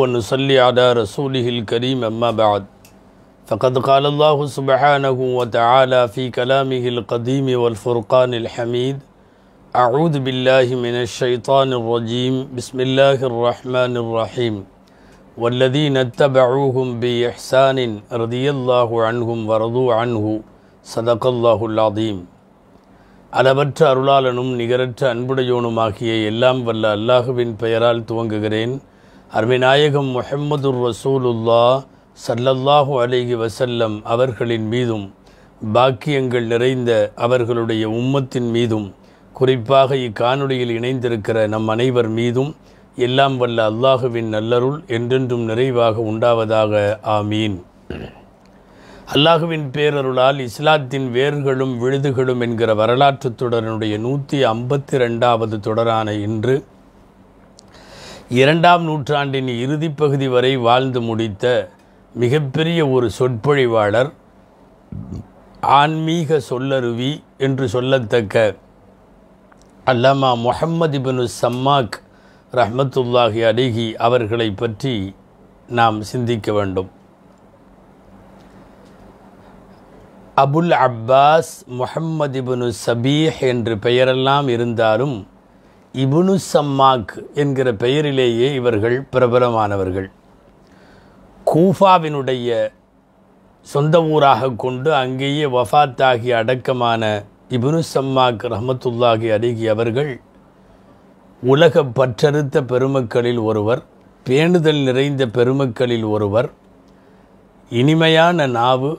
ونصلي على رسوله الكريم ما بعد فقد قال الله سبحانه وتعالى في كلامه القديم والفرقان الحميد أعوذ بالله من الشيطان الرجيم بسم الله الرحمن الرحيم والذين اتبعوهم بإحسان رضي الله عنهم ورضوا عنه صدق الله العظيم அளவற்ற அருளாளனும் நிகரற்ற அன்புடையோனுமாகிய எல்லாம் வல்ல அல்லாஹுவின் பெயரால் துவங்குகிறேன் அருமைநாயகம் முஹம்மதுர் ரசூலுல்லா சல்லல்லாஹு அலிகி வசல்லம் அவர்களின் மீதும் பாக்கியங்கள் நிறைந்த அவர்களுடைய உம்மத்தின் மீதும் குறிப்பாக இக்காணொலியில் இணைந்திருக்கிற நம் அனைவர் மீதும் எல்லாம் வல்ல அல்லாஹுவின் நல்லருள் என்றென்றும் நிறைவாக உண்டாவதாக ஆமீன் அல்லாஹுவின் பேரருளால் இஸ்லாத்தின் வேர்களும் விழுதுகளும் என்கிற வரலாற்று தொடரனுடைய நூற்றி ஐம்பத்தி ரெண்டாவது தொடரான இன்று இரண்டாம் நூற்றாண்டின் இறுதிப்பகுதி வரை வாழ்ந்து முடித்த மிகப்பெரிய ஒரு சொற்பொழிவாளர் ஆன்மீக சொல்லருவி என்று சொல்லத்தக்க அல்லாமா முஹம்மது இபின் சம்மாக் ரஹமத்துல்லாஹி அலிஹி அவர்களை பற்றி நாம் சிந்திக்க வேண்டும் Abul Abbas Muhammad ibn Sabih என்று பெயரெல்லாம் இருந்தாலும் இபுனு சம்மாக் என்கிற பெயரிலேயே இவர்கள் பிரபலமானவர்கள் கூஃபாவினுடைய சொந்த ஊராக கொண்டு அங்கேயே வஃபாத்தாகி அடக்கமான இபுனு சம்மாக் ரஹமத்துல்லாஹி அருகி அவர்கள் உலக பற்றறுத்த பெருமக்களில் ஒருவர் பேணுதல் நிறைந்த பெருமக்களில் ஒருவர் இனிமையான நாவு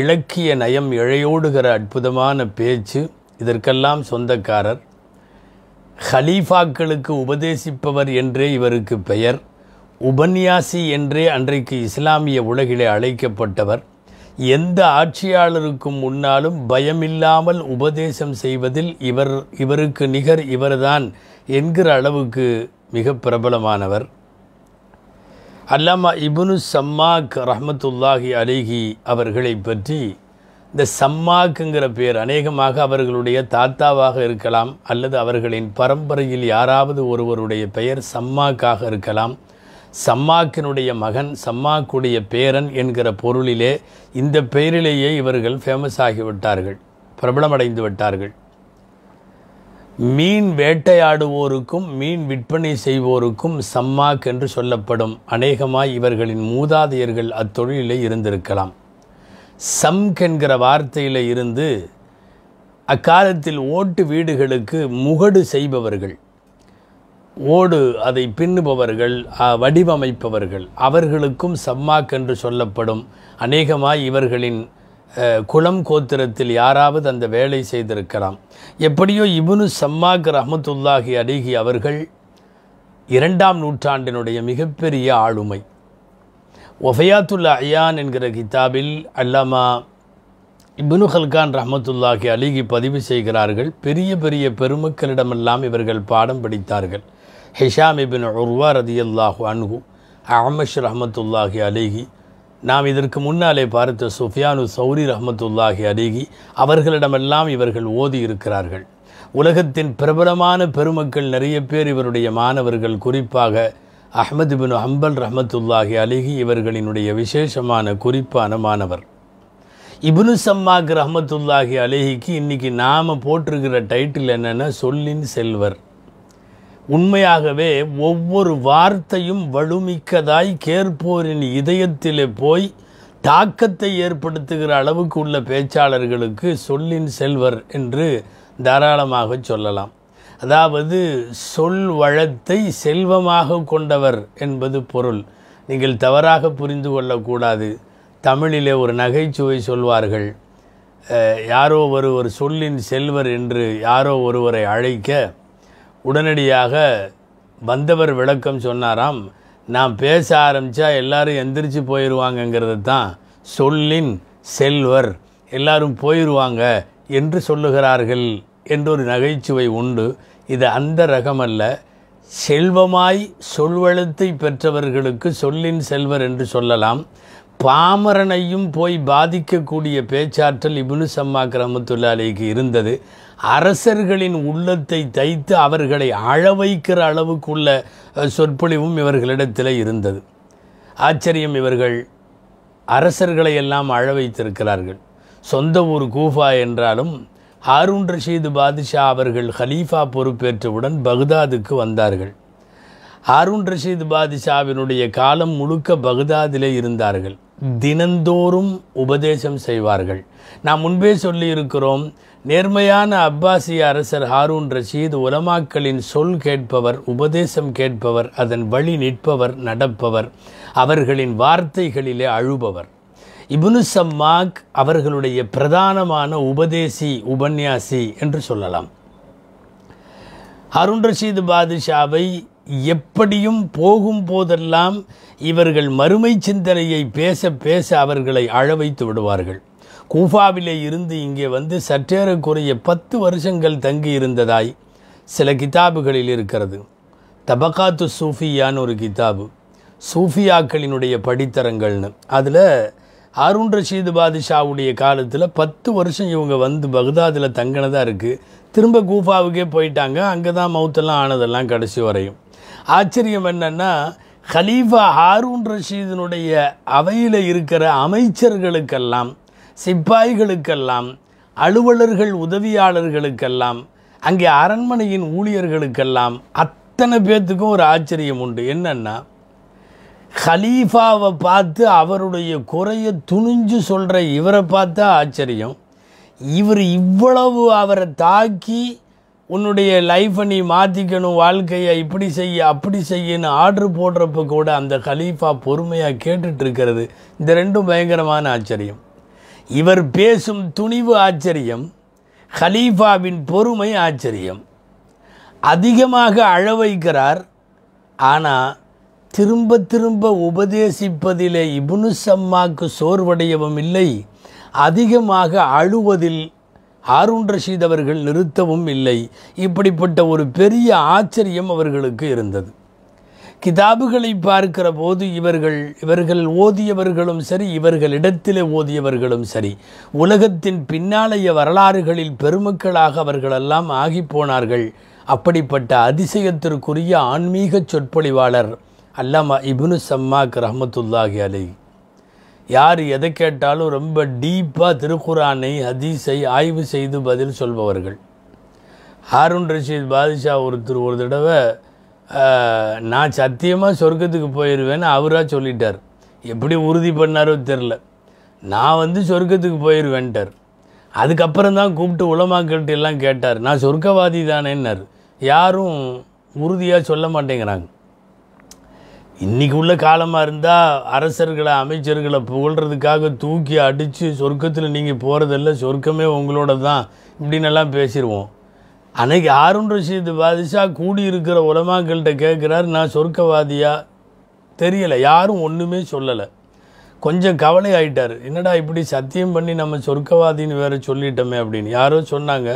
இலக்கிய நயம் இழையோடுகிற அற்புதமான பேச்சு இதற்கெல்லாம் சொந்தக்காரர் ஹலீஃபாக்களுக்கு உபதேசிப்பவர் என்றே இவருக்கு பெயர் உபன்யாசி என்றே அன்றைக்கு இஸ்லாமிய உலகிலே அழைக்கப்பட்டவர் எந்த ஆட்சியாளருக்கும் முன்னாலும் பயமில்லாமல் உபதேசம் செய்வதில் இவர் இவருக்கு நிகர் இவர்தான் என்கிற அளவுக்கு மிக பிரபலமானவர் அல்லாமா இபுனு சம்மாக் ரஹமத்துல்லாஹி அலிஹி அவர்களை பற்றி இந்த சம்மாக்குங்கிற பேர் அநேகமாக அவர்களுடைய தாத்தாவாக இருக்கலாம் அல்லது அவர்களின் பரம்பரையில் யாராவது ஒருவருடைய பெயர் சம்மாக்காக இருக்கலாம் சம்மாக்கினுடைய மகன் சம்மாக்குடைய பேரன் என்கிற பொருளிலே இந்த பெயரிலேயே இவர்கள் ஃபேமஸ் ஆகிவிட்டார்கள் பிரபலமடைந்து விட்டார்கள் மீன் வேட்டையாடுவோருக்கும் மீன் விற்பனை செய்வோருக்கும் சம்மாக் என்று சொல்லப்படும் அநேகமாய் இவர்களின் மூதாதையர்கள் அத்தொழிலே இருந்திருக்கலாம் சம்க் என்கிற வார்த்தையில் இருந்து அக்காலத்தில் ஓட்டு வீடுகளுக்கு முகடு செய்பவர்கள் ஓடு அதை பின்னுபவர்கள் வடிவமைப்பவர்கள் அவர்களுக்கும் சம்மாக் என்று சொல்லப்படும் அநேகமாய் இவர்களின் குளம் கோத்திரத்தில் யாராவது அந்த வேலை செய்திருக்கலாம் எப்படியோ இபுனு சம்மாக் ரஹமத்துல்லாஹி அடிகி அவர்கள் இரண்டாம் நூற்றாண்டினுடைய மிகப்பெரிய ஆளுமை ஒஃபையாத்துல்லா அயான் என்கிற கிதாபில் அல்லாமா இப்னு ஹல்கான் ரஹமத்துல்லாஹி அலிகி பதிவு செய்கிறார்கள் பெரிய பெரிய பெருமக்களிடமெல்லாம் இவர்கள் பாடம் படித்தார்கள் ஹிஷாம் இபின் உர்வா ரதியல்லாஹு அன்ஹு அஹமஷ் ரஹமத்துல்லாஹி அலிகி நாம் இதற்கு முன்னாலே பார்த்த சுஃபியானு சௌரி ரஹமத்துல்லாஹி அலிகி அவர்களிடமெல்லாம் இவர்கள் ஓதி இருக்கிறார்கள் உலகத்தின் பிரபலமான பெருமக்கள் நிறைய பேர் இவருடைய மாணவர்கள் குறிப்பாக அஹ்மது பின் ஹம்பல் ரஹமத்துல்லாஹி அலிஹி இவர்களினுடைய விசேஷமான குறிப்பான மாணவர் இபுனு சம்மாக் ரஹமத்துல்லாஹி அலிஹிக்கு இன்றைக்கி நாம் போட்டிருக்கிற டைட்டில் என்னென்னா சொல்லின் செல்வர் உண்மையாகவே ஒவ்வொரு வார்த்தையும் வலுமிக்கதாய் கேட்போரின் இதயத்திலே போய் தாக்கத்தை ஏற்படுத்துகிற அளவுக்கு உள்ள பேச்சாளர்களுக்கு சொல்லின் செல்வர் என்று தாராளமாக சொல்லலாம் அதாவது சொல் வளத்தை செல்வமாக கொண்டவர் என்பது பொருள் நீங்கள் தவறாக புரிந்து கொள்ளக்கூடாது தமிழிலே ஒரு நகைச்சுவை சொல்வார்கள் யாரோ ஒருவர் சொல்லின் செல்வர் என்று யாரோ ஒருவரை அழைக்க உடனடியாக வந்தவர் விளக்கம் சொன்னாராம் நாம் பேச ஆரம்பித்தா எல்லாரும் எந்திரிச்சு போயிடுவாங்கங்கிறது தான் சொல்லின் செல்வர் எல்லாரும் போயிடுவாங்க என்று சொல்லுகிறார்கள் என்றொரு நகைச்சுவை உண்டு இது அந்த ரகமல்ல செல்வமாய் சொல்வெழுத்தை பெற்றவர்களுக்கு சொல்லின் செல்வர் என்று சொல்லலாம் பாமரனையும் போய் பாதிக்கக்கூடிய பேச்சாற்றல் இபுனு சம்மா கிரமத்துல்லாலேக்கு இருந்தது அரசர்களின் உள்ளத்தை தைத்து அவர்களை அழ வைக்கிற அளவுக்குள்ள சொற்பொழிவும் இவர்களிடத்தில் இருந்தது ஆச்சரியம் இவர்கள் அரசர்களை எல்லாம் அழ வைத்திருக்கிறார்கள் சொந்த ஊர் கூஃபா என்றாலும் ஹாரூன் ரஷீது பாதுஷா அவர்கள் ஹலீஃபா பொறுப்பேற்றவுடன் பகுதாதுக்கு வந்தார்கள் ஹாரூன் ரஷீது பாதுஷாவினுடைய காலம் முழுக்க பகுதாதிலே இருந்தார்கள் தினந்தோறும் உபதேசம் செய்வார்கள் நாம் முன்பே சொல்லியிருக்கிறோம் நேர்மையான அப்பாசிய அரசர் ஹாரூன் ரஷீத் உலமாக்களின் சொல் கேட்பவர் உபதேசம் கேட்பவர் அதன் வழி நிற்பவர் நடப்பவர் அவர்களின் வார்த்தைகளிலே அழுபவர் இபுனு சம்மாக் அவர்களுடைய பிரதானமான உபதேசி உபன்யாசி என்று சொல்லலாம் அருண் ரஷீது பாதுஷாவை எப்படியும் போகும் போதெல்லாம் இவர்கள் மறுமை சிந்தனையை பேச பேச அவர்களை அழ வைத்து விடுவார்கள் கூஃபாவிலே இருந்து இங்கே வந்து சற்றேறக்குறைய பத்து வருஷங்கள் தங்கி இருந்ததாய் சில கிதாபுகளில் இருக்கிறது தபகாத்து சூஃபியான்னு ஒரு கிதாபு சூஃபியாக்களினுடைய படித்தரங்கள்னு அதில் அருண் ரஷீது பாதிஷாவுடைய காலத்தில் பத்து வருஷம் இவங்க வந்து பகுதாதில் தங்கினதாக இருக்குது திரும்ப கூஃபாவுக்கே போயிட்டாங்க அங்கே தான் மவுத்தெல்லாம் ஆனதெல்லாம் கடைசி வரையும் ஆச்சரியம் என்னென்னா ஹலீஃபா ஹாரூன் ரஷீதினுடைய அவையில் இருக்கிற அமைச்சர்களுக்கெல்லாம் சிப்பாய்களுக்கெல்லாம் அலுவலர்கள் உதவியாளர்களுக்கெல்லாம் அங்கே அரண்மனையின் ஊழியர்களுக்கெல்லாம் அத்தனை பேர்த்துக்கும் ஒரு ஆச்சரியம் உண்டு என்னென்னா ஹலீஃபாவை பார்த்து அவருடைய குறையை துணிஞ்சு சொல்கிற இவரை பார்த்தா ஆச்சரியம் இவர் இவ்வளவு அவரை தாக்கி உன்னுடைய லைஃப்பை நீ மாற்றிக்கணும் வாழ்க்கையை இப்படி செய்ய அப்படி செய்யன்னு ஆர்டர் போடுறப்ப கூட அந்த ஹலீஃபா பொறுமையாக கேட்டுட்ருக்கிறது இந்த ரெண்டும் பயங்கரமான ஆச்சரியம் இவர் பேசும் துணிவு ஆச்சரியம் ஹலீஃபாவின் பொறுமை ஆச்சரியம் அதிகமாக அழ வைக்கிறார் ஆனால் திரும்ப திரும்ப உபதேசிப்பதிலே இபுனு சம்மாக்கு சோர்வடையவும் இல்லை அதிகமாக அழுவதில் ஹாரூன் ரஷீத் அவர்கள் நிறுத்தவும் இல்லை இப்படிப்பட்ட ஒரு பெரிய ஆச்சரியம் அவர்களுக்கு இருந்தது கிதாபுகளை பார்க்கிற போது இவர்கள் இவர்கள் ஓதியவர்களும் சரி இவர்களிடத்திலே ஓதியவர்களும் சரி உலகத்தின் பின்னாலைய வரலாறுகளில் பெருமக்களாக அவர்களெல்லாம் ஆகி போனார்கள் அப்படிப்பட்ட அதிசயத்திற்குரிய ஆன்மீக சொற்பொழிவாளர் அல்லாமா இபுனு சம்மாக் ரஹமத்துல்லாஹி அலை யார் எதை கேட்டாலும் ரொம்ப டீப்பாக திருக்குறானை ஹதீஸை ஆய்வு செய்து பதில் சொல்பவர்கள் ஹாரூன் ரஷீத் பாதுஷா ஒருத்தர் ஒரு தடவை நான் சத்தியமாக சொர்க்கத்துக்கு போயிடுவேன்னு அவராக சொல்லிட்டார் எப்படி உறுதி பண்ணாரோ தெரில நான் வந்து சொர்க்கத்துக்கு போயிடுவேன்ட்டார் அதுக்கப்புறம் தான் கூப்பிட்டு உளமாக்கிட்டு எல்லாம் கேட்டார் நான் சொர்க்கவாதி தானேன்னார் யாரும் உறுதியாக சொல்ல மாட்டேங்கிறாங்க இன்றைக்கி உள்ள காலமாக இருந்தால் அரசர்களை அமைச்சர்களை புகழ்கிறதுக்காக தூக்கி அடித்து சொர்க்கத்தில் நீங்கள் போகிறதில்ல சொர்க்கமே உங்களோட தான் இப்படின்னெல்லாம் பேசிடுவோம் அன்றைக்கி ஆருண் ரஷீது பாதிஷா கூடியிருக்கிற உலமாக்கள்கிட்ட கேட்குறாரு நான் சொர்க்கவாதியா தெரியலை யாரும் ஒன்றுமே சொல்லலை கொஞ்சம் கவலை ஆகிட்டார் என்னடா இப்படி சத்தியம் பண்ணி நம்ம சொர்க்கவாதின்னு வேறு சொல்லிட்டோமே அப்படின்னு யாரோ சொன்னாங்க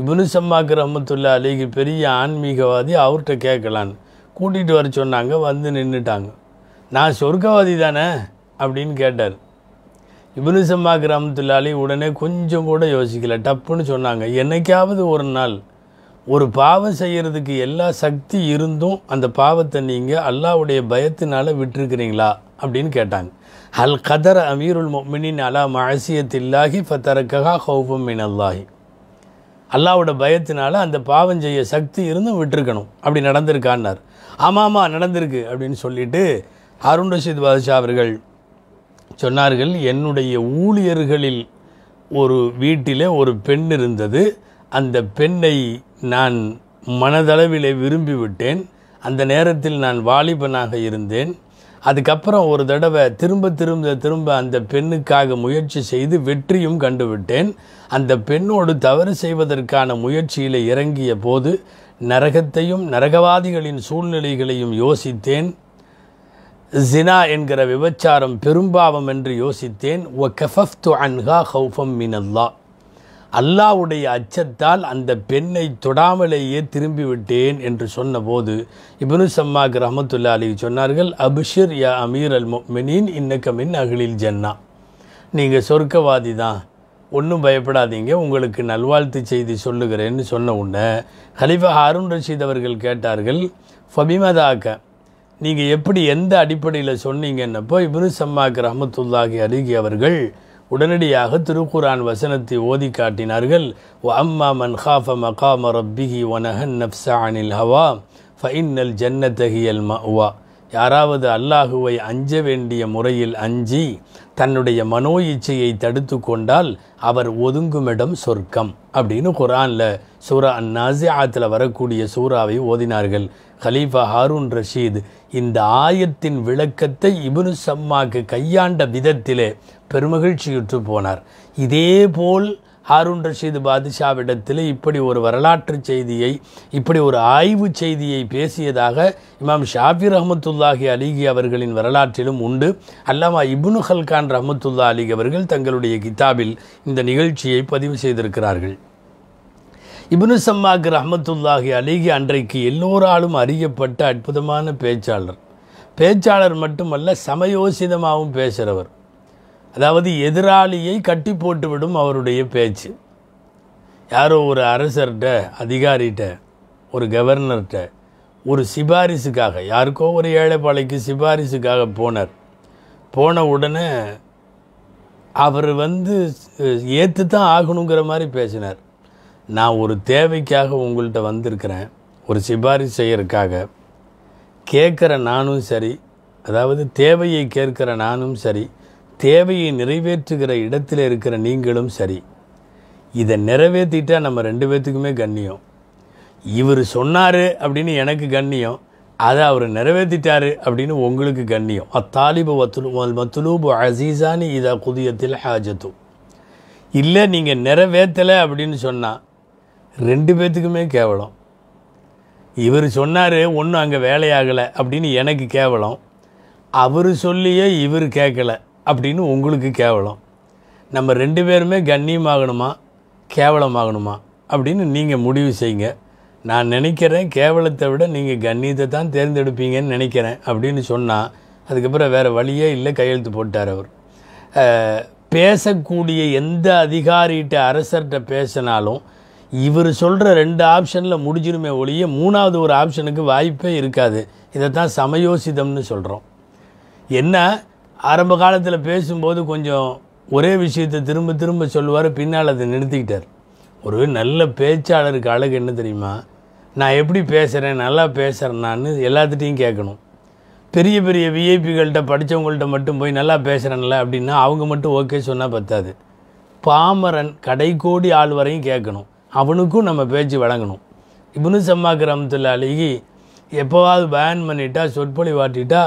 இபுனு சம்மாக்கு அம்மத்துள்ள அலிகி பெரிய ஆன்மீகவாதி அவர்கிட்ட கேட்கலான்னு கூட்டிகிட்டு வர சொன்னாங்க வந்து நின்றுட்டாங்க நான் சொர்க்கவாதி தானே அப்படின்னு கேட்டார் இபுனிசம்மா கிராமத்துலாலி உடனே கொஞ்சம் கூட யோசிக்கல டப்புன்னு சொன்னாங்க என்னைக்காவது ஒரு நாள் ஒரு பாவம் செய்கிறதுக்கு எல்லா சக்தி இருந்தும் அந்த பாவத்தை நீங்கள் அல்லாவுடைய பயத்தினால் விட்டுருக்கிறீங்களா அப்படின்னு கேட்டாங்க அல் கதர் அமீருல் மொமினின் அலா மழசியத்தில்லாகி ஃபத்தரக்கா ஹௌஃபம் மின் அல்லாஹி அல்லாவோட பயத்தினால் அந்த பாவம் செய்ய சக்தி இருந்தும் விட்டுருக்கணும் அப்படி நடந்திருக்கான்னார் ஆமாம்மா நடந்திருக்கு அப்படின்னு சொல்லிட்டு அருண் ரஷீத் பாதுஷா அவர்கள் சொன்னார்கள் என்னுடைய ஊழியர்களில் ஒரு வீட்டில் ஒரு பெண் இருந்தது அந்த பெண்ணை நான் மனதளவிலே விரும்பிவிட்டேன் அந்த நேரத்தில் நான் வாலிபனாக இருந்தேன் அதுக்கப்புறம் ஒரு தடவை திரும்ப திரும்ப திரும்ப அந்த பெண்ணுக்காக முயற்சி செய்து வெற்றியும் கண்டுவிட்டேன் அந்த பெண்ணோடு தவறு செய்வதற்கான முயற்சியில் இறங்கிய போது நரகத்தையும் நரகவாதிகளின் சூழ்நிலைகளையும் யோசித்தேன் ஜினா என்கிற விபச்சாரம் பெரும்பாவம் என்று யோசித்தேன் ஒ து அன்ஹா ஹௌஃபம் மின் அல்லா அல்லாவுடைய அச்சத்தால் அந்த பெண்ணை தொடாமலேயே திரும்பிவிட்டேன் என்று சொன்னபோது இபனு சம்மா கிரமத்துல்லா அலி சொன்னார்கள் அபிஷிர் யா அமீர் அல் மொமினின் இன்னக்கமின் அகிலில் ஜன்னா நீங்கள் சொர்க்கவாதி தான் ஒன்றும் பயப்படாதீங்க உங்களுக்கு நல்வாழ்த்து செய்தி சொல்லுகிறேன்னு சொன்ன உடனே ஹலிஃபா ஹாரூன் ரஷீத் அவர்கள் கேட்டார்கள் ஃபபிமதாக்க நீங்கள் எப்படி எந்த அடிப்படையில் சொன்னீங்கன்னப்போ இப்னு சம்மாக் ரஹமத்துல்லாஹி அருகி அவர்கள் உடனடியாக திருக்குரான் வசனத்தை ஓதி காட்டினார்கள் அம்மா மன் ஹாஃப மகாம ரப்பிஹி ஒனஹன் நப்சா அனில் ஹவா ஜன்னத் தஹியல் மவா யாராவது அல்லாஹுவை அஞ்ச வேண்டிய முறையில் அஞ்சி தன்னுடைய மனோ இச்சையை தடுத்து கொண்டால் அவர் ஒதுங்குமிடம் சொர்க்கம் அப்படின்னு குரானில் சூரா அந்நாசியாத்தில் வரக்கூடிய சூறாவை ஓதினார்கள் ஹலீஃபா ஹாரூன் ரஷீத் இந்த ஆயத்தின் விளக்கத்தை இபுனு சம்மாக்கு கையாண்ட விதத்திலே பெருமகிழ்ச்சியுற்று போனார் இதேபோல் ஹாரூன் ரஷீது பாதுஷாவிடத்தில் இப்படி ஒரு வரலாற்று செய்தியை இப்படி ஒரு ஆய்வு செய்தியை பேசியதாக இமாம் ஷாஃபி ரஹமத்துல்லாஹி அலிகி அவர்களின் வரலாற்றிலும் உண்டு அல்லாமா இபுனு ஹல்கான் ரஹமத்துல்லா அலிகி அவர்கள் தங்களுடைய கிதாபில் இந்த நிகழ்ச்சியை பதிவு செய்திருக்கிறார்கள் இபுனு சம்மாக் ரஹமத்துல்லாஹி அலிகி அன்றைக்கு எல்லோராலும் அறியப்பட்ட அற்புதமான பேச்சாளர் பேச்சாளர் மட்டுமல்ல சமயோசிதமாகவும் பேசுகிறவர் அதாவது எதிராளியை கட்டி போட்டுவிடும் அவருடைய பேச்சு யாரோ ஒரு அரசர்கிட்ட அதிகாரிகிட்ட ஒரு கவர்னர்கிட்ட ஒரு சிபாரிசுக்காக யாருக்கோ ஒரு ஏழைப்பாளைக்கு சிபாரிசுக்காக போனார் போன உடனே அவர் வந்து ஏற்று தான் ஆகணுங்கிற மாதிரி பேசினார் நான் ஒரு தேவைக்காக உங்கள்கிட்ட வந்திருக்கிறேன் ஒரு சிபாரிசு செய்யறதுக்காக கேட்குற நானும் சரி அதாவது தேவையை கேட்குற நானும் சரி தேவையை நிறைவேற்றுகிற இடத்துல இருக்கிற நீங்களும் சரி இதை நிறைவேற்றிட்டால் நம்ம ரெண்டு பேர்த்துக்குமே கண்ணியம் இவர் சொன்னார் அப்படின்னு எனக்கு கண்ணியம் அதை அவர் நிறைவேற்றிட்டார் அப்படின்னு உங்களுக்கு கண்ணியம் அத்தாலிபு வத்துலு மத்துலூபு அசீசானி இதா குதியத்தில் ஹாஜத்து இல்லை நீங்கள் நிறைவேற்றலை அப்படின்னு சொன்னால் ரெண்டு பேர்த்துக்குமே கேவலம் இவர் சொன்னார் ஒன்றும் அங்கே வேலையாகலை அப்படின்னு எனக்கு கேவலம் அவர் சொல்லியே இவர் கேட்கலை அப்படின்னு உங்களுக்கு கேவலம் நம்ம ரெண்டு பேருமே கண்ணியமாகணுமா கேவலமாகணுமா அப்படின்னு நீங்கள் முடிவு செய்யுங்க நான் நினைக்கிறேன் கேவலத்தை விட நீங்கள் கண்ணியத்தை தான் தேர்ந்தெடுப்பீங்கன்னு நினைக்கிறேன் அப்படின்னு சொன்னால் அதுக்கப்புறம் வேறு வழியே இல்லை கையெழுத்து போட்டார் அவர் பேசக்கூடிய எந்த அதிகாரிகிட்ட அரசர்கிட்ட பேசினாலும் இவர் சொல்கிற ரெண்டு ஆப்ஷனில் முடிஞ்சிருமே ஒழிய மூணாவது ஒரு ஆப்ஷனுக்கு வாய்ப்பே இருக்காது இதை தான் சமயோசிதம்னு சொல்கிறோம் என்ன ஆரம்ப காலத்தில் பேசும்போது கொஞ்சம் ஒரே விஷயத்தை திரும்ப திரும்ப சொல்லுவார் பின்னால் அதை நிறுத்திக்கிட்டார் ஒரு நல்ல பேச்சாளருக்கு அழகு என்ன தெரியுமா நான் எப்படி பேசுகிறேன் நல்லா பேசுகிறேன்னான்னு எல்லாத்துட்டையும் கேட்கணும் பெரிய பெரிய விஐபிகள்கிட்ட படித்தவங்கள்ட்ட மட்டும் போய் நல்லா பேசுகிறேன்ல அப்படின்னா அவங்க மட்டும் ஓகே சொன்னால் பத்தாது பாமரன் கடைக்கோடி ஆள் வரையும் கேட்கணும் அவனுக்கும் நம்ம பேச்சு வழங்கணும் இவனு கிராமத்தில் அழுகி எப்போவாவது பேன் பண்ணிட்டா சொற்பொழி வாட்டிட்டா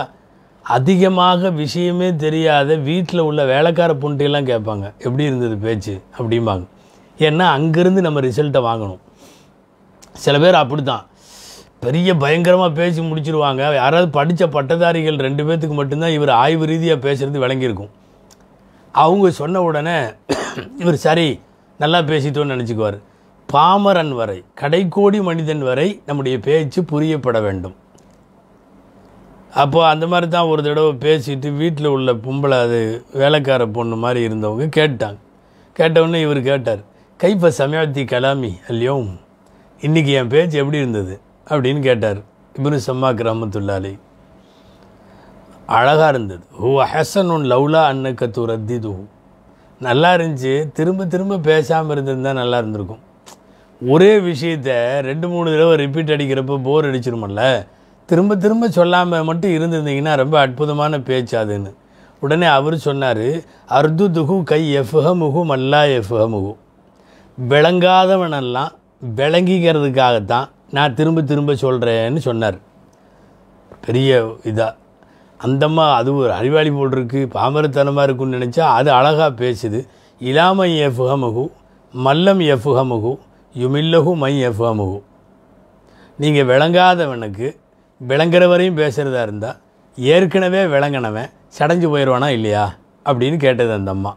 அதிகமாக விஷயமே தெரியாத வீட்டில் உள்ள வேலைக்கார புண்டையெல்லாம் கேட்பாங்க எப்படி இருந்தது பேச்சு அப்படிம்பாங்க ஏன்னா அங்கேருந்து நம்ம ரிசல்ட்டை வாங்கணும் சில பேர் அப்படி தான் பெரிய பயங்கரமாக பேசி முடிச்சுருவாங்க யாராவது படித்த பட்டதாரிகள் ரெண்டு பேர்த்துக்கு மட்டும்தான் இவர் ஆய்வு ரீதியாக பேசுகிறது விளங்கியிருக்கும் அவங்க சொன்ன உடனே இவர் சரி நல்லா பேசிட்டோன்னு நினச்சிக்குவார் பாமரன் வரை கடைக்கோடி மனிதன் வரை நம்முடைய பேச்சு புரியப்பட வேண்டும் அப்போது அந்த மாதிரி தான் ஒரு தடவை பேசிட்டு வீட்டில் உள்ள பொம்பளை அது வேலைக்கார பொண்ணு மாதிரி இருந்தவங்க கேட்டாங்க கேட்டவுடனே இவர் கேட்டார் கைப்ப சமயத்தி கலாமி அல்லையோ இன்றைக்கி என் பேச்சு எப்படி இருந்தது அப்படின்னு கேட்டார் இப்னு சம்மா கிராமத்துள்ளாலே அழகாக இருந்தது ஹூ ஹசன் உன் லவ்லா அன்னக்க துரத்தி தூ நல்லா இருந்துச்சு திரும்ப திரும்ப பேசாமல் இருந்திருந்தால் நல்லா இருந்திருக்கும் ஒரே விஷயத்தை ரெண்டு மூணு தடவை ரிப்பீட் அடிக்கிறப்போ போர் அடிச்சிருமல்ல திரும்ப திரும்ப சொல்லாமல் மட்டும் இருந்திருந்தீங்கன்னா ரொம்ப அற்புதமான பேச்சு அதுன்னு உடனே அவர் சொன்னார் அர்து துகு கை முகு மல்லா முகு விளங்காதவனெல்லாம் விளங்கிக்கிறதுக்காகத்தான் நான் திரும்ப திரும்ப சொல்கிறேன்னு சொன்னார் பெரிய இதாக அந்தம்மா அது ஒரு அறிவாளி போல் இருக்குது பாமரத்தனமாக இருக்குன்னு நினச்சா அது அழகாக பேசுது இலாமை எஃப்ஹமுகு மல்லம் எஃப்ஹமுகு யுமில்லகு மை எஃப்ஹமுகு நீங்கள் விளங்காதவனுக்கு விளங்குற வரையும் பேசுகிறதா இருந்தால் ஏற்கனவே விளங்கினவன் சடைஞ்சு போயிடுவானா இல்லையா அப்படின்னு கேட்டது அந்த அம்மா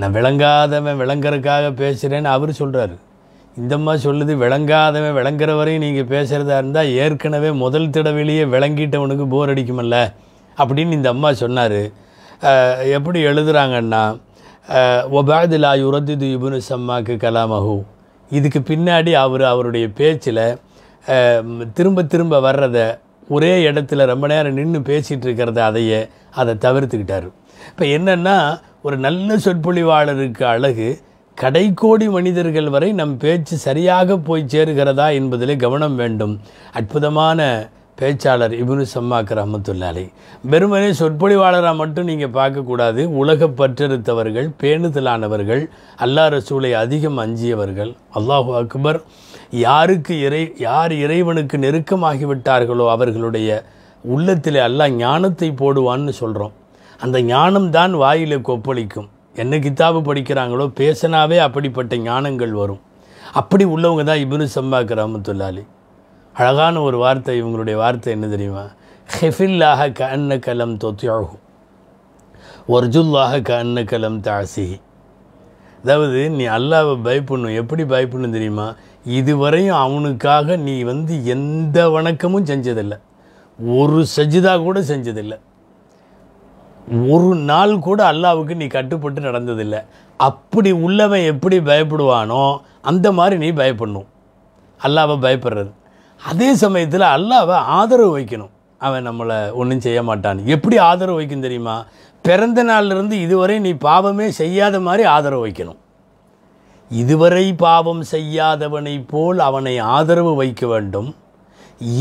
நான் விளங்காதவன் விளங்குறதுக்காக பேசுகிறேன்னு அவர் சொல்கிறாரு இந்தம்மா சொல்லுது விளங்காதவன் விளங்குற வரையும் நீங்கள் பேசுகிறதா இருந்தால் ஏற்கனவே முதல் தடவையிலேயே விளங்கிட்டவனுக்கு போர் அடிக்குமல்ல அப்படின்னு இந்த அம்மா சொன்னார் எப்படி எழுதுகிறாங்கன்னா ஒபாதிலா யுரதிது இபுனு சம்மாக்கு கலாமகு இதுக்கு பின்னாடி அவர் அவருடைய பேச்சில் திரும்ப திரும்ப வர்றதை ஒரே இடத்துல ரொம்ப நேரம் நின்று பேசிகிட்டு இருக்கிறத அதையே அதை தவிர்த்துக்கிட்டார் இப்போ என்னென்னா ஒரு நல்ல சொற்பொழிவாளருக்கு அழகு கடைக்கோடி மனிதர்கள் வரை நம் பேச்சு சரியாக போய் சேருகிறதா என்பதிலே கவனம் வேண்டும் அற்புதமான பேச்சாளர் இபுனு சம்மாக்கு ரஹமத்துல்லாலி வெறுமனே சொற்பொழிவாளராக மட்டும் நீங்கள் பார்க்கக்கூடாது உலக பற்றறுத்தவர்கள் பேணுதலானவர்கள் அல்லாஹ் ரசூலை அதிகம் அஞ்சியவர்கள் அல்லாஹு அக்பர் யாருக்கு இறை யார் இறைவனுக்கு நெருக்கமாகிவிட்டார்களோ அவர்களுடைய உள்ளத்தில் அல்ல ஞானத்தை போடுவான்னு சொல்கிறோம் அந்த ஞானம் தான் வாயில் கொப்பளிக்கும் என்ன கித்தாபு படிக்கிறாங்களோ பேசினாவே அப்படிப்பட்ட ஞானங்கள் வரும் அப்படி உள்ளவங்க தான் இபுனு சம்பாக் ரஹமத்துல்லாலி அழகான ஒரு வார்த்தை இவங்களுடைய வார்த்தை என்ன தெரியுமா ஹெஃபில்லாக க கலம் தொத்தியாகும் ஒர்ஜுல்லாக க கலம் தாசிஹி அதாவது நீ அல்லாவை பயப்படணும் எப்படி பயப்படணும் தெரியுமா இதுவரையும் அவனுக்காக நீ வந்து எந்த வணக்கமும் செஞ்சதில்லை ஒரு சஜிதா கூட செஞ்சதில்லை ஒரு நாள் கூட அல்லாவுக்கு நீ கட்டுப்பட்டு நடந்ததில்லை அப்படி உள்ளவன் எப்படி பயப்படுவானோ அந்த மாதிரி நீ பயப்படணும் அல்லாவை பயப்படுறது அதே சமயத்தில் அல்லாவை ஆதரவு வைக்கணும் அவன் நம்மளை ஒன்றும் செய்ய மாட்டான் எப்படி ஆதரவு வைக்கும் தெரியுமா பிறந்த நாள்லேருந்து இதுவரை நீ பாவமே செய்யாத மாதிரி ஆதரவு வைக்கணும் இதுவரை பாவம் செய்யாதவனைப் போல் அவனை ஆதரவு வைக்க வேண்டும்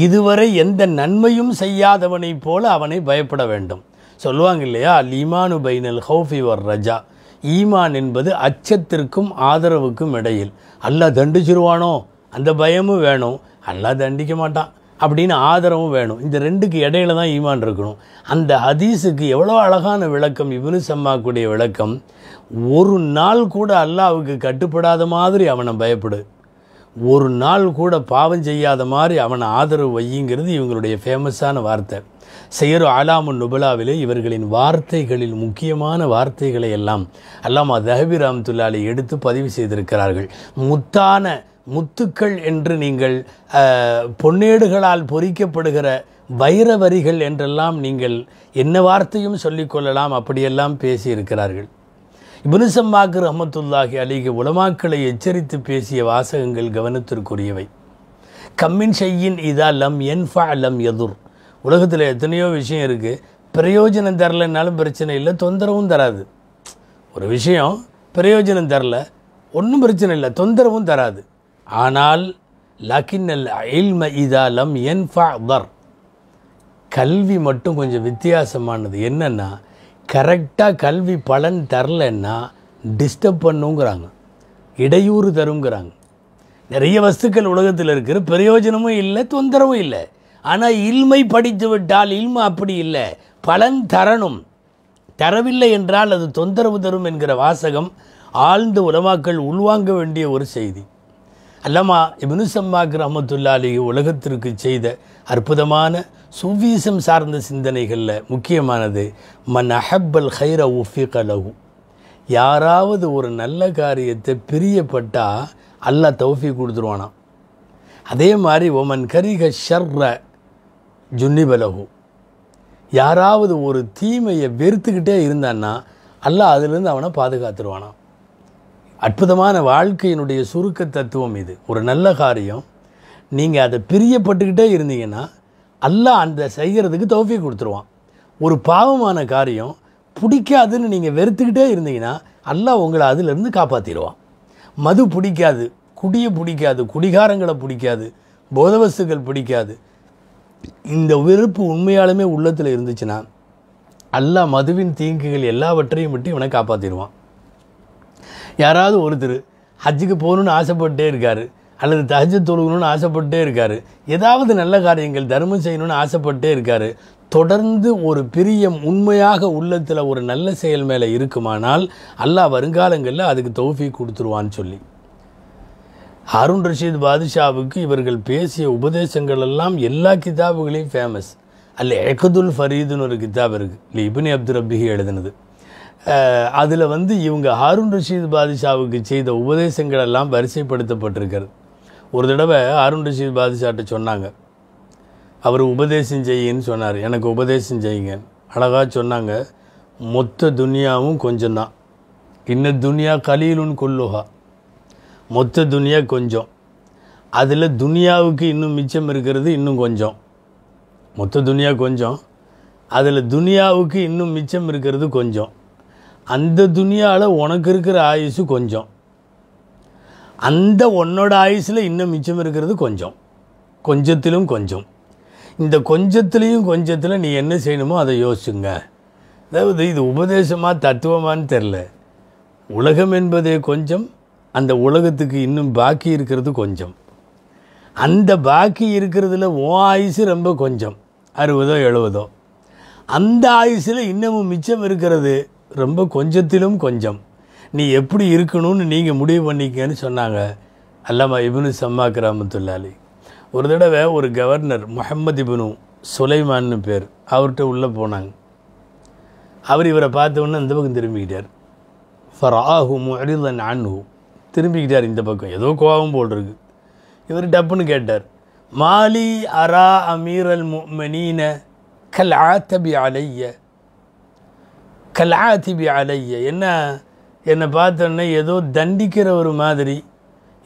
இதுவரை எந்த நன்மையும் செய்யாதவனைப் போல அவனை பயப்பட வேண்டும் சொல்லுவாங்க இல்லையா லீமானு பைனல் ஹவுஃப் வர் ரஜா ஈமான் என்பது அச்சத்திற்கும் ஆதரவுக்கும் இடையில் அல்லா தண்டிச்சிருவானோ அந்த பயமும் வேணும் அல்லா தண்டிக்க மாட்டான் அப்படின்னு ஆதரவும் வேணும் இந்த ரெண்டுக்கு இடையில தான் ஈமான் இருக்கணும் அந்த ஹதீஸுக்கு எவ்வளோ அழகான விளக்கம் இவனு சம்மாக்குடைய விளக்கம் ஒரு நாள் கூட அல்லாவுக்கு கட்டுப்படாத மாதிரி அவனை பயப்படு ஒரு நாள் கூட பாவம் செய்யாத மாதிரி அவனை ஆதரவு வையுங்கிறது இவங்களுடைய ஃபேமஸான வார்த்தை செய்யறு ஆலாமு நுபலாவிலே இவர்களின் வார்த்தைகளில் முக்கியமான வார்த்தைகளை எல்லாம் அல்லாமா தஹபி துல்லாலி எடுத்து பதிவு செய்திருக்கிறார்கள் முத்தான முத்துக்கள் என்று நீங்கள் பொன்னேடுகளால் பொறிக்கப்படுகிற வைர வரிகள் என்றெல்லாம் நீங்கள் என்ன வார்த்தையும் சொல்லிக்கொள்ளலாம் அப்படியெல்லாம் பேசியிருக்கிறார்கள் இபுனுசம்மாக்கு ரஹமத்துல்லாஹி அலிக உலமாக்களை எச்சரித்து பேசிய வாசகங்கள் கவனத்திற்குரியவை கம்மின் செய்யின் இதா லம் என்ஃபா லம் எதுர் உலகத்தில் எத்தனையோ விஷயம் இருக்குது பிரயோஜனம் தரலைன்னாலும் பிரச்சனை இல்லை தொந்தரவும் தராது ஒரு விஷயம் பிரயோஜனம் தரல ஒன்றும் பிரச்சனை இல்லை தொந்தரவும் தராது ஆனால் லக்கின் இல்ம இதாலம் என் ஃபாதர் கல்வி மட்டும் கொஞ்சம் வித்தியாசமானது என்னென்னா கரெக்டாக கல்வி பலன் தரலன்னா டிஸ்டர்ப் பண்ணுங்கிறாங்க இடையூறு தருங்கிறாங்க நிறைய வஸ்துக்கள் உலகத்தில் இருக்கிற பிரயோஜனமும் இல்லை தொந்தரவும் இல்லை ஆனால் இல்மை படித்து விட்டால் இல்மை அப்படி இல்லை பலன் தரணும் தரவில்லை என்றால் அது தொந்தரவு தரும் என்கிற வாசகம் ஆழ்ந்த உலமாக்கள் உள்வாங்க வேண்டிய ஒரு செய்தி அல்லமா இபனுசம்மாக் ரஹமத்துல்லாலி உலகத்திற்கு செய்த அற்புதமான சுவீசம் சார்ந்த சிந்தனைகளில் முக்கியமானது மன் அஹப்பல் ஹைர உஃபிக லகு யாராவது ஒரு நல்ல காரியத்தை பிரியப்பட்டால் அல்லாஹ் தௌஃபி கொடுத்துருவானாம் அதே மாதிரி ஒமன் கரிக ஷர்ர ஜுன்னிபலகு யாராவது ஒரு தீமையை வெறுத்துக்கிட்டே இருந்தான்னா அல்லாஹ் அதுலேருந்து அவனை பாதுகாத்துருவானா அற்புதமான வாழ்க்கையினுடைய சுருக்க தத்துவம் இது ஒரு நல்ல காரியம் நீங்கள் அதை பிரியப்பட்டுக்கிட்டே இருந்தீங்கன்னா எல்லாம் அந்த செய்கிறதுக்கு தோஃபியை கொடுத்துருவான் ஒரு பாவமான காரியம் பிடிக்காதுன்னு நீங்கள் வெறுத்துக்கிட்டே இருந்தீங்கன்னா எல்லாம் உங்களை அதிலிருந்து காப்பாற்றிடுவான் மது பிடிக்காது குடியை பிடிக்காது குடிகாரங்களை பிடிக்காது போதவஸ்துக்கள் பிடிக்காது இந்த வெறுப்பு உண்மையாலுமே உள்ளத்தில் இருந்துச்சுன்னா அல்லா மதுவின் தீங்குகள் எல்லாவற்றையும் விட்டு இவனை காப்பாற்றிடுவான் யாராவது ஒருத்தர் ஹஜ்ஜுக்கு போகணுன்னு ஆசைப்பட்டே இருக்கார் அல்லது தஹஜ தொழுகணும்னு ஆசைப்பட்டே இருக்கார் ஏதாவது நல்ல காரியங்கள் தர்மம் செய்யணும்னு ஆசைப்பட்டே இருக்கார் தொடர்ந்து ஒரு பிரியம் உண்மையாக உள்ளத்தில் ஒரு நல்ல செயல் மேலே இருக்குமானால் அல்லாஹ் வருங்காலங்களில் அதுக்கு தௌஃபி கொடுத்துருவான்னு சொல்லி அருண் ரஷீத் பாதுஷாவுக்கு இவர்கள் பேசிய உபதேசங்கள் எல்லாம் எல்லா கிதாபுகளையும் ஃபேமஸ் அல்ல எகதுல் ஃபரீதுன்னு ஒரு கிதாப் இருக்குது இல்லை இபினி அப்துல் ரப்பிஹி எழுதினது அதில் வந்து இவங்க ஹாரூன் ரஷீத் பாதிஷாவுக்கு செய்த உபதேசங்கள் எல்லாம் வரிசைப்படுத்தப்பட்டிருக்கிறது ஒரு தடவை ஹாரூன் ரஷீத் பாதிஷாட்ட சொன்னாங்க அவர் உபதேசம் செய்யுன்னு சொன்னார் எனக்கு உபதேசம் செய்யுங்க அழகாக சொன்னாங்க மொத்த துனியாவும் கொஞ்சம்தான் இன்ன துனியா கலீலுன்னு கொல்லுகா மொத்த துனியா கொஞ்சம் அதில் துனியாவுக்கு இன்னும் மிச்சம் இருக்கிறது இன்னும் கொஞ்சம் மொத்த துனியா கொஞ்சம் அதில் துனியாவுக்கு இன்னும் மிச்சம் இருக்கிறது கொஞ்சம் அந்த துணியாவில் உனக்கு இருக்கிற ஆயுசு கொஞ்சம் அந்த உன்னோட ஆயுஸில் இன்னும் மிச்சம் இருக்கிறது கொஞ்சம் கொஞ்சத்திலும் கொஞ்சம் இந்த கொஞ்சத்துலேயும் கொஞ்சத்தில் நீ என்ன செய்யணுமோ அதை யோசிச்சுங்க அதாவது இது உபதேசமாக தத்துவமானு தெரில உலகம் என்பதே கொஞ்சம் அந்த உலகத்துக்கு இன்னும் பாக்கி இருக்கிறது கொஞ்சம் அந்த பாக்கி இருக்கிறதுல ஓ ஆயுசு ரொம்ப கொஞ்சம் அறுபதோ எழுபதோ அந்த ஆயுசில் இன்னமும் மிச்சம் இருக்கிறது ரொம்ப கொஞ்சத்திலும் கொஞ்சம் நீ எப்படி இருக்கணும்னு நீங்கள் முடிவு பண்ணிக்கன்னு சொன்னாங்க அல்லாமா இபுனு சம்மா கிராமத்துள்ளாலி ஒரு தடவை ஒரு கவர்னர் முகமது இபுனு சுலைமான்னு பேர் அவர்கிட்ட உள்ளே போனாங்க அவர் இவரை பார்த்தவொன்னே இந்த பக்கம் திரும்பிக்கிட்டார் ஃபராஹு முரித நானு திரும்பிக்கிட்டார் இந்த பக்கம் ஏதோ கோபம் போல் இருக்கு இவர் டப்புன்னு கேட்டார் மாலி அரா அமீர் அல் முமனீன கல் ஆத்தபி அலைய கலாதிபி அலைய என்ன என்னை பார்த்தோன்னே ஏதோ தண்டிக்கிற ஒரு மாதிரி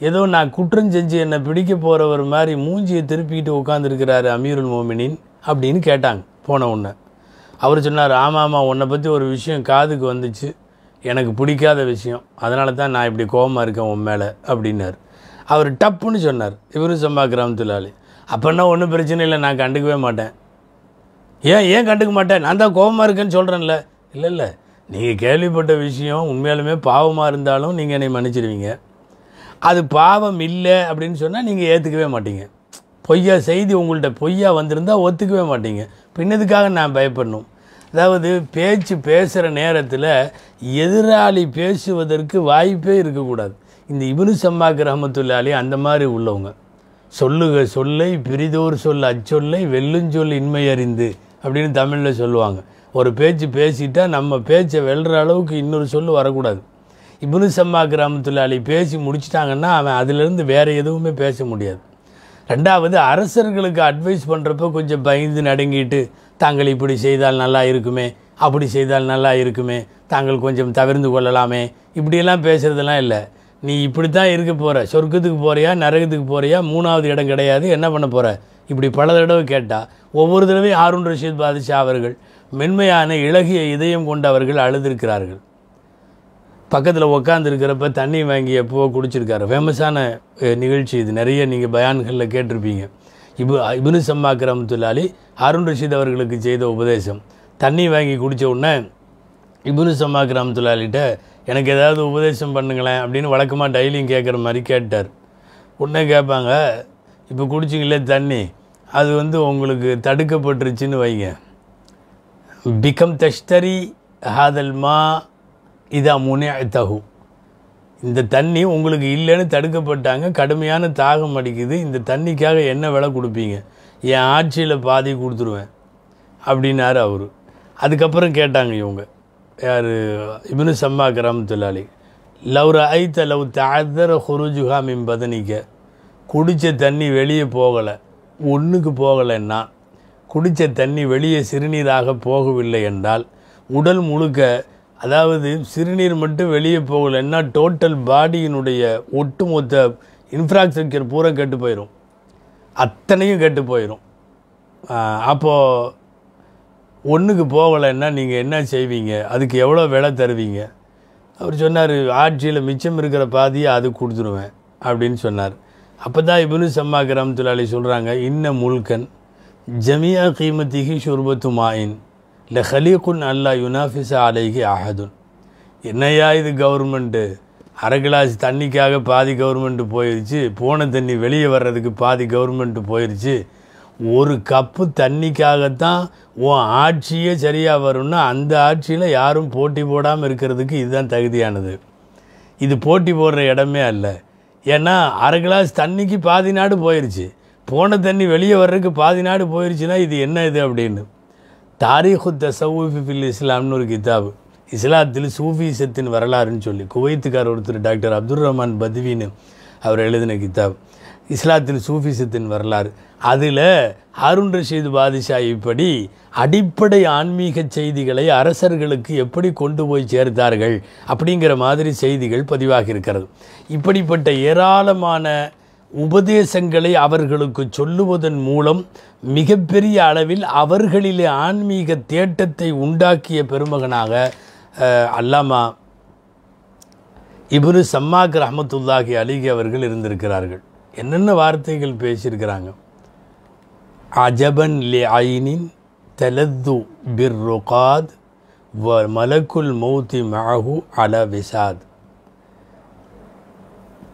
ஏதோ நான் குற்றம் செஞ்சு என்னை பிடிக்க போகிற ஒரு மாதிரி மூஞ்சியை திருப்பிக்கிட்டு உட்காந்துருக்கிறாரு அமீருல் மோமினின் அப்படின்னு கேட்டாங்க போன உடனே அவர் சொன்னார் ஆமாம் ஆமாம் உன்னை பற்றி ஒரு விஷயம் காதுக்கு வந்துச்சு எனக்கு பிடிக்காத விஷயம் அதனால தான் நான் இப்படி கோபமாக இருக்கேன் உன் மேலே அப்படின்னார் அவர் டப்புன்னு சொன்னார் இவரு சம்பா கிராமத்துலாளி அப்போன்னா ஒன்றும் பிரச்சனை இல்லை நான் கண்டுக்கவே மாட்டேன் ஏன் ஏன் கண்டுக்க மாட்டேன் நான் தான் கோபமாக இருக்கேன்னு சொல்கிறேன்ல இல்லை இல்லை நீங்கள் கேள்விப்பட்ட விஷயம் உண்மையாலுமே பாவமாக இருந்தாலும் நீங்கள் என்னை மன்னிச்சிடுவீங்க அது பாவம் இல்லை அப்படின்னு சொன்னால் நீங்கள் ஏற்றுக்கவே மாட்டீங்க பொய்யா செய்தி உங்கள்கிட்ட பொய்யா வந்திருந்தால் ஒத்துக்கவே மாட்டீங்க பின்னதுக்காக நான் பயப்படணும் அதாவது பேச்சு பேசுகிற நேரத்தில் எதிராளி பேசுவதற்கு வாய்ப்பே இருக்கக்கூடாது இந்த இபுனு சம்மா கிரகமத்துள்ளாலே அந்த மாதிரி உள்ளவங்க சொல்லுக சொல்லை பிரிதோர் சொல் அச்சொல்லை வெல்லுஞ்சொல் இன்மை அறிந்து அப்படின்னு தமிழில் சொல்லுவாங்க ஒரு பேச்சு பேசிட்டால் நம்ம பேச்சை வெல்ற அளவுக்கு இன்னொரு சொல்லு வரக்கூடாது இப்னு சம்மா கிராமத்துலாளி பேசி முடிச்சிட்டாங்கன்னா அவன் அதிலிருந்து வேறு எதுவுமே பேச முடியாது ரெண்டாவது அரசர்களுக்கு அட்வைஸ் பண்ணுறப்போ கொஞ்சம் பயந்து நடுங்கிட்டு தாங்கள் இப்படி செய்தால் நல்லா இருக்குமே அப்படி செய்தால் நல்லா இருக்குமே தாங்கள் கொஞ்சம் தவிர்ந்து கொள்ளலாமே இப்படியெல்லாம் பேசுகிறதுலாம் இல்லை நீ இப்படி தான் இருக்க போகிற சொர்க்கத்துக்கு போகிறியா நரகத்துக்கு போகிறியா மூணாவது இடம் கிடையாது என்ன பண்ண போகிற இப்படி பல தடவை கேட்டால் ஒவ்வொரு தடவையும் ஆருண் ரஷீத் பாதிஷா அவர்கள் மென்மையான இழகிய இதயம் கொண்டு அவர்கள் அழுதிருக்கிறார்கள் பக்கத்தில் உக்காந்துருக்கிறப்ப தண்ணி வாங்கி எப்போ குடிச்சிருக்காரு ஃபேமஸான நிகழ்ச்சி இது நிறைய நீங்கள் பயான்களில் கேட்டிருப்பீங்க இபு இபுனு சம்மாக் ரஹமத்துல்லாலி அருண் ரஷீத் அவர்களுக்கு செய்த உபதேசம் தண்ணி வாங்கி குடித்த உடனே இபுனு சம்மாக் ரஹமத்துல்லாலிட்ட எனக்கு ஏதாவது உபதேசம் பண்ணுங்களேன் அப்படின்னு வழக்கமாக டெய்லியும் கேட்குற மாதிரி கேட்டார் உடனே கேட்பாங்க இப்போ குடிச்சிங்களே தண்ணி அது வந்து உங்களுக்கு தடுக்கப்பட்டுருச்சுன்னு வைங்க பிகம் தஷ்தரி ஹாதல் மா இதா தகு இந்த தண்ணி உங்களுக்கு இல்லைன்னு தடுக்கப்பட்டாங்க கடுமையான தாகம் அடிக்குது இந்த தண்ணிக்காக என்ன விலை கொடுப்பீங்க என் ஆட்சியில் பாதி கொடுத்துருவேன் அப்படின்னாரு அவர் அதுக்கப்புறம் கேட்டாங்க இவங்க யார் இவனு சம்மா கிராம தொழிலாளி லவ் ஐத்த லவ் தாதர ஹுருஜுஹா பதனிக்க குடித்த தண்ணி வெளியே போகலை ஒன்றுக்கு போகலைன்னா குடித்த தண்ணி வெளியே சிறுநீராக போகவில்லை என்றால் உடல் முழுக்க அதாவது சிறுநீர் மட்டும் வெளியே போகலைன்னா டோட்டல் பாடியினுடைய ஒட்டுமொத்த இன்ஃப்ராஸ்ட்ரக்சர் பூரா கெட்டு போயிடும் அத்தனையும் கெட்டு போயிடும் அப்போது ஒன்றுக்கு போகலைன்னா நீங்கள் என்ன செய்வீங்க அதுக்கு எவ்வளோ விலை தருவீங்க அவர் சொன்னார் ஆட்சியில் மிச்சம் இருக்கிற பாதியை அது கொடுத்துருவேன் அப்படின்னு சொன்னார் அப்போ தான் இபுனு சம்மாக்கிரம் தொழிலாளி சொல்கிறாங்க இன்ன முல்கன் ஜமியா கீமத்திகி ஷுர்பத்து மாயின் இல்லை ஹலீக்குன் அல்லா யுனாஃபிஸ் அலைகி அஹதுன் என்னையா இது கவர்மெண்ட்டு அரை கிளாஸ் தண்ணிக்காக பாதி கவர்மெண்ட்டு போயிடுச்சு போன தண்ணி வெளியே வர்றதுக்கு பாதி கவர்மெண்ட்டு போயிடுச்சு ஒரு கப்பு தண்ணிக்காகத்தான் உன் ஆட்சியே சரியாக வரும்னா அந்த ஆட்சியில் யாரும் போட்டி போடாமல் இருக்கிறதுக்கு இதுதான் தகுதியானது இது போட்டி போடுற இடமே அல்ல ஏன்னா அரை கிளாஸ் தண்ணிக்கு பாதி நாடு போயிடுச்சு போன தண்ணி வெளியே வர்றதுக்கு பாதி நாடு போயிடுச்சுன்னா இது என்ன இது அப்படின்னு தாரீஹு தசவுஃபி ஃபில் இஸ்லாம்னு ஒரு கிதாபு இஸ்லாத்தில் சூஃபிசத்தின் வரலாறுன்னு சொல்லி குவைத்துக்கார் ஒருத்தர் டாக்டர் அப்துல் ரஹ்மான் பத்வின்னு அவர் எழுதின கிதாப் இஸ்லாத்தில் சூஃபிசத்தின் வரலாறு அதில் அருண் ரஷீத் பாதிஷா இப்படி அடிப்படை ஆன்மீக செய்திகளை அரசர்களுக்கு எப்படி கொண்டு போய் சேர்த்தார்கள் அப்படிங்கிற மாதிரி செய்திகள் பதிவாகி இருக்கிறது இப்படிப்பட்ட ஏராளமான உபதேசங்களை அவர்களுக்கு சொல்லுவதன் மூலம் மிகப்பெரிய அளவில் அவர்களிலே ஆன்மீக தேட்டத்தை உண்டாக்கிய பெருமகனாக அல்லாமா இபுரு சம்மாக் ரஹமத்துல்லாஹி அலிகி அவர்கள் இருந்திருக்கிறார்கள் என்னென்ன வார்த்தைகள் பேசியிருக்கிறாங்க அஜபன் லி ஐனின் தலத்து பிர் ருகாத் வ மலக்குல் மௌத்தி மஹு அல விசாத்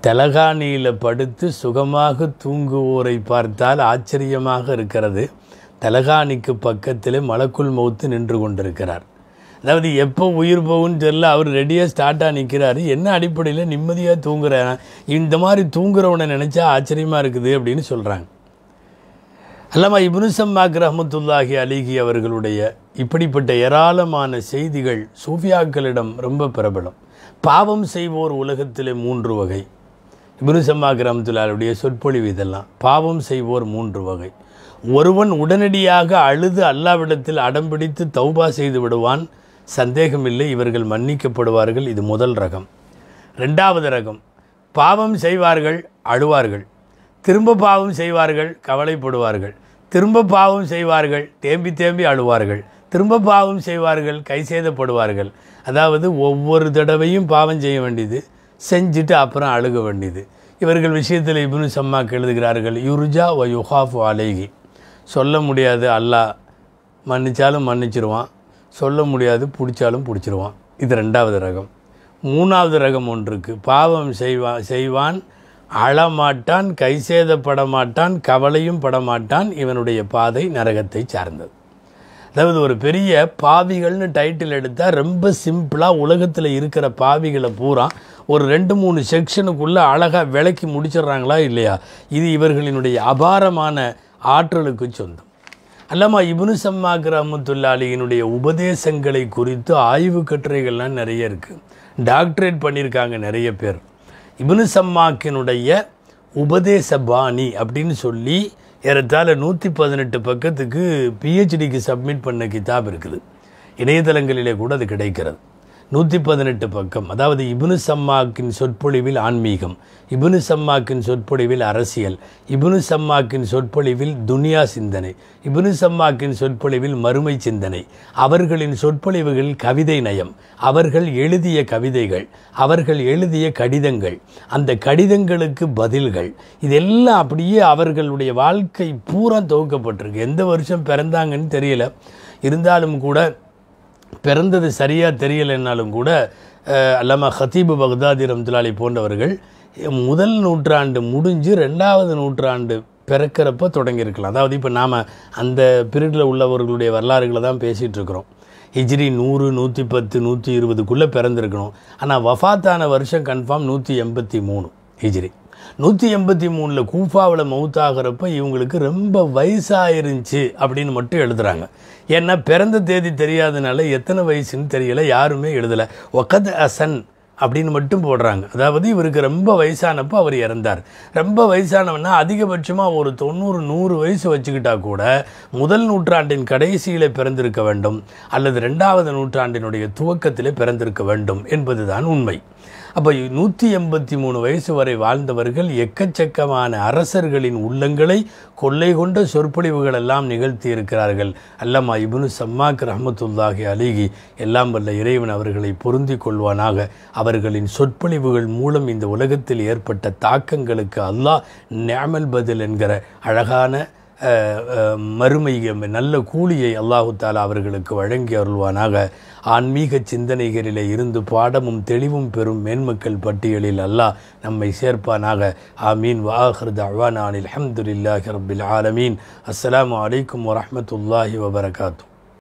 தலகாணியில் படுத்து சுகமாக தூங்குவோரை பார்த்தால் ஆச்சரியமாக இருக்கிறது தலகாணிக்கு பக்கத்தில் மலக்குள் மௌத்து நின்று கொண்டிருக்கிறார் அதாவது எப்போ உயிர் போகும்னு தெரியல அவர் ரெடியாக ஸ்டார்ட்டாக நிற்கிறாரு என்ன அடிப்படையில் நிம்மதியாக தூங்குற இந்த மாதிரி தூங்குறவனை நினச்சா ஆச்சரியமாக இருக்குது அப்படின்னு சொல்கிறாங்க அல்லாமா இப்னுசம்மாக் ரஹமத்துல்லாஹி அலிகி அவர்களுடைய இப்படிப்பட்ட ஏராளமான செய்திகள் சூஃபியாக்களிடம் ரொம்ப பிரபலம் பாவம் செய்வோர் உலகத்திலே மூன்று வகை கிராமத்தில் கிராமத்துலாருடைய சொற்பொழிவு இதெல்லாம் பாவம் செய்வோர் மூன்று வகை ஒருவன் உடனடியாக அழுது அல்லாவிடத்தில் அடம்பிடித்து தௌபா செய்து விடுவான் சந்தேகமில்லை இவர்கள் மன்னிக்கப்படுவார்கள் இது முதல் ரகம் ரெண்டாவது ரகம் பாவம் செய்வார்கள் அழுவார்கள் திரும்ப பாவம் செய்வார்கள் கவலைப்படுவார்கள் திரும்ப பாவம் செய்வார்கள் தேம்பி தேம்பி அழுவார்கள் திரும்ப பாவம் செய்வார்கள் கைசேதப்படுவார்கள் அதாவது ஒவ்வொரு தடவையும் பாவம் செய்ய வேண்டியது செஞ்சுட்டு அப்புறம் அழுக வேண்டியது இவர்கள் விஷயத்தில் இப்னு சம்மாக்கு எழுதுகிறார்கள் யுர்ஜா வ யுஹாஃப் அலேஹி சொல்ல முடியாது அல்லாஹ் மன்னிச்சாலும் மன்னிச்சிருவான் சொல்ல முடியாது பிடிச்சாலும் பிடிச்சிருவான் இது ரெண்டாவது ரகம் மூணாவது ரகம் ஒன்றுக்கு பாவம் செய்வான் செய்வான் அழமாட்டான் கைசேதப்பட மாட்டான் கவலையும் படமாட்டான் இவனுடைய பாதை நரகத்தை சார்ந்தது அதாவது ஒரு பெரிய பாவிகள்னு டைட்டில் எடுத்தால் ரொம்ப சிம்பிளாக உலகத்தில் இருக்கிற பாவிகளை பூரா ஒரு ரெண்டு மூணு செக்ஷனுக்குள்ளே அழகாக விளக்கி முடிச்சிடுறாங்களா இல்லையா இது இவர்களினுடைய அபாரமான ஆற்றலுக்கு சொந்தம் அல்லாமா இபுனு சம்மா கிராமத்துள்ளாளியினுடைய உபதேசங்களை குறித்து ஆய்வு கட்டுரைகள்லாம் நிறைய இருக்குது டாக்டரேட் பண்ணியிருக்காங்க நிறைய பேர் இபுனு சம்மாக்கினுடைய உபதேச பாணி அப்படின்னு சொல்லி ஏறத்தாழ நூற்றி பதினெட்டு பக்கத்துக்கு பிஹெச்டிக்கு சப்மிட் பண்ண கிதாப் இருக்குது இணையதளங்களிலே கூட அது கிடைக்கிறது நூற்றி பதினெட்டு பக்கம் அதாவது இபுனு சம்மாக்கின் சொற்பொழிவில் ஆன்மீகம் இபுனு சம்மாக்கின் சொற்பொழிவில் அரசியல் இபுனு சம்மாக்கின் சொற்பொழிவில் துனியா சிந்தனை இபுனு சம்மாக்கின் சொற்பொழிவில் மறுமை சிந்தனை அவர்களின் சொற்பொழிவுகள் கவிதை நயம் அவர்கள் எழுதிய கவிதைகள் அவர்கள் எழுதிய கடிதங்கள் அந்த கடிதங்களுக்கு பதில்கள் இதெல்லாம் அப்படியே அவர்களுடைய வாழ்க்கை பூரா தொகுக்கப்பட்டிருக்கு எந்த வருஷம் பிறந்தாங்கன்னு தெரியல இருந்தாலும் கூட பிறந்தது சரியாக தெரியலைன்னாலும் கூட அல்லாமா ஹத்தீபு பக்தாதி ரம்துலாலி போன்றவர்கள் முதல் நூற்றாண்டு முடிஞ்சு ரெண்டாவது நூற்றாண்டு பிறக்கிறப்ப தொடங்கியிருக்கலாம் அதாவது இப்போ நாம் அந்த பீரியடில் உள்ளவர்களுடைய வரலாறுகளை தான் பேசிகிட்டு இருக்கிறோம் ஹிஜ்ரி நூறு நூற்றி பத்து நூற்றி இருபதுக்குள்ளே பிறந்திருக்கணும் ஆனால் வஃபாத்தான வருஷம் கன்ஃபார்ம் நூற்றி எண்பத்தி மூணு ஹிஜ்ரி நூற்றி எண்பத்தி மூணில் கூஃபாவில் மவுத்தாகிறப்ப இவங்களுக்கு ரொம்ப வயசாயிருந்துச்சு அப்படின்னு மட்டும் எழுதுகிறாங்க ஏன்னா பிறந்த தேதி தெரியாதனால எத்தனை வயசுன்னு தெரியல யாருமே எழுதலை ஒக்கத் அசன் அப்படின்னு மட்டும் போடுறாங்க அதாவது இவருக்கு ரொம்ப வயசானப்போ அவர் இறந்தார் ரொம்ப வயசானவன்னா அதிகபட்சமாக ஒரு தொண்ணூறு நூறு வயசு வச்சுக்கிட்டா கூட முதல் நூற்றாண்டின் கடைசியில் பிறந்திருக்க வேண்டும் அல்லது ரெண்டாவது நூற்றாண்டினுடைய துவக்கத்தில் பிறந்திருக்க வேண்டும் என்பதுதான் உண்மை அப்போ நூற்றி எண்பத்தி மூணு வயசு வரை வாழ்ந்தவர்கள் எக்கச்சக்கமான அரசர்களின் உள்ளங்களை கொள்ளை கொண்ட சொற்பொழிவுகள் எல்லாம் நிகழ்த்தி இருக்கிறார்கள் அல்லாமா இபுனு சம்மாக் ரஹமத்துல்லாஹி அலிகி எல்லாம் வல்ல இறைவன் அவர்களை பொருந்தி கொள்வானாக அவர்களின் சொற்பொழிவுகள் மூலம் இந்த உலகத்தில் ஏற்பட்ட தாக்கங்களுக்கு அல்லாஹ் நேமல் பதில் என்கிற அழகான மறுமை நல்ல கூலியை அல்லாஹு தாலா அவர்களுக்கு வழங்கி அருள்வானாக ஆன்மீக சிந்தனைகளிலே இருந்து பாடமும் தெளிவும் பெறும் மேன்மக்கள் பட்டியலில் அல்லாஹ் நம்மை சேர்ப்பானாக ஆமீன் வாஹர் தவானானில் அஹமதுல்லாஹி ரபில் ஆலமீன் அஸ்லாம் வலைக்கம் வரமத்துல்லாஹி வபரகாத்தூ